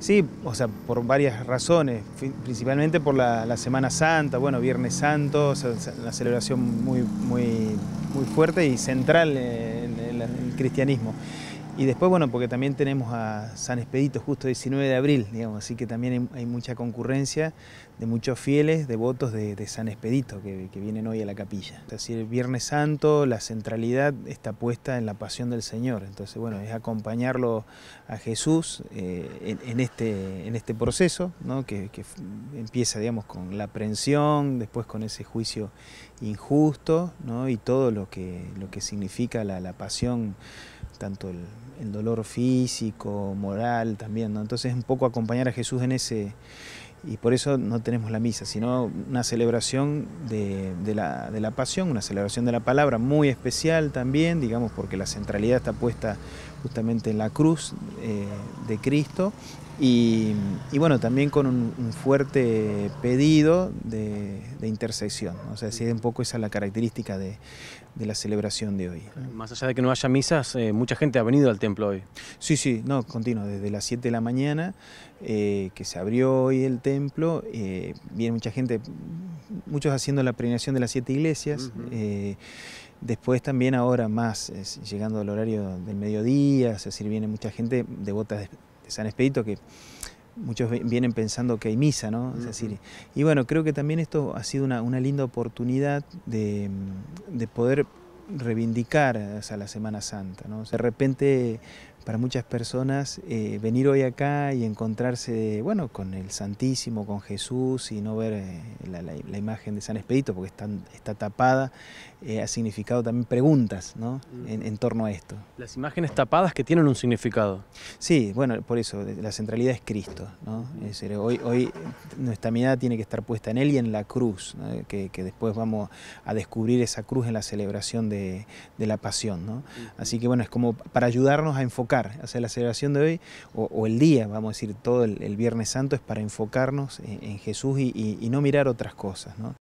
Sí, o sea, por varias razones, principalmente por la, Semana Santa, bueno, Viernes Santo, la celebración muy, muy, muy fuerte y central eh, en el cristianismo. Y después, bueno, porque también tenemos a San Expedito justo 19 de abril, digamos, así que también hay, mucha concurrencia de muchos fieles, devotos de, San Expedito que, vienen hoy a la capilla. Es decir, el Viernes Santo, la centralidad está puesta en la pasión del Señor. Entonces, bueno, es acompañarlo a Jesús eh, en, este, en este proceso, ¿no? que, empieza, digamos, con la aprehensión, después con ese juicio injusto, ¿no? Y todo lo que, lo que significa la, la pasión tanto el, dolor físico, moral también, ¿no? Entonces un poco acompañar a Jesús en ese... Y por eso no tenemos la misa, sino una celebración de, la, pasión, una celebración de la palabra muy especial también, digamos, porque la centralidad está puesta justamente en la cruz eh, de Cristo y, bueno, también con un, fuerte pedido de, de, intersección. O sea, si es un poco esa la característica de, la celebración de hoy. Más allá de que no haya misas, eh, mucha gente ha venido al templo hoy. Sí, sí, no, continuo. Desde las 7 de la mañana, eh, que se abrió hoy el templo, eh, viene mucha gente, muchos haciendo la peregrinación de las siete iglesias. Después también ahora más, llegando al horario del mediodía, es decir, viene mucha gente devotas San Expedito que muchos vienen pensando que hay misa, ¿no? y bueno, creo que también esto ha sido una, linda oportunidad de, poder reivindicar o la Semana Santa, ¿no? de repente para muchas personas eh, venir hoy acá y encontrarse, bueno, con el Santísimo, con Jesús y no ver eh, la, imagen de San Espíritu, porque está, está tapada, eh, ha significado también preguntas, mm. En, torno a esto. Las imágenes tapadas que tienen un significado. Sí, bueno, por eso, la centralidad es Cristo, hoy, hoy nuestra mirada tiene que estar puesta en Él y en la cruz, que, después vamos a descubrir esa cruz en la celebración de, la pasión, Así que bueno, es como para ayudarnos a enfocar sea, la celebración de hoy, o, el día, vamos a decir, todo el, Viernes Santo es para enfocarnos en, Jesús y, y, no mirar otras cosas. ¿no?